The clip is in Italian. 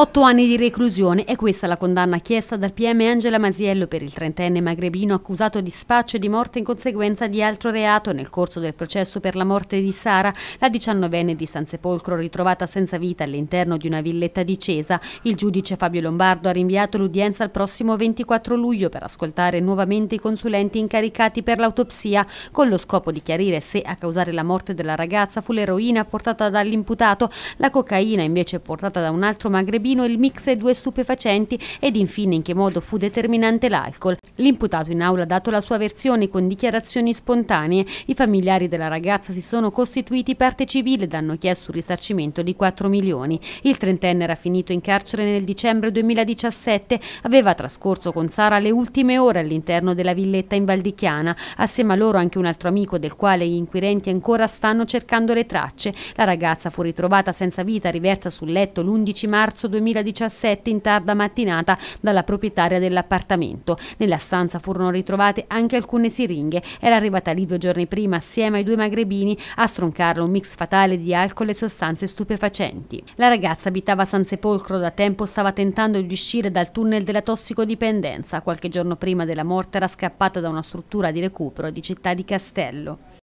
8 anni di reclusione e questa la condanna chiesta dal PM Angela Masiello per il trentenne magrebino accusato di spaccio e di morte in conseguenza di altro reato nel corso del processo per la morte di Sara, la diciannovenne di San Sepolcro ritrovata senza vita all'interno di una villetta di Cesa. Il giudice Fabio Lombardo ha rinviato l'udienza al prossimo 24 luglio per ascoltare nuovamente i consulenti incaricati per l'autopsia con lo scopo di chiarire se a causare la morte della ragazza fu l'eroina portata dall'imputato, la cocaina invece portata da un altro magrebino vino, il mix e due stupefacenti ed infine in che modo fu determinante l'alcol. L'imputato in aula ha dato la sua versione con dichiarazioni spontanee. I familiari della ragazza si sono costituiti parte civile ed hanno chiesto un risarcimento di 4 milioni. Il trentenne era finito in carcere nel dicembre 2017, aveva trascorso con Sara le ultime ore all'interno della villetta in Valdichiana, assieme a loro anche un altro amico del quale gli inquirenti ancora stanno cercando le tracce. La ragazza fu ritrovata senza vita riversa sul letto l'11 marzo 2017 2017 in tarda mattinata dalla proprietaria dell'appartamento. Nella stanza furono ritrovate anche alcune siringhe. Era arrivata lì due giorni prima assieme ai due magrebini a stroncarlo un mix fatale di alcol e sostanze stupefacenti. La ragazza abitava a San Sepolcro da tempo stava tentando di uscire dal tunnel della tossicodipendenza. Qualche giorno prima della morte era scappata da una struttura di recupero di Città di Castello.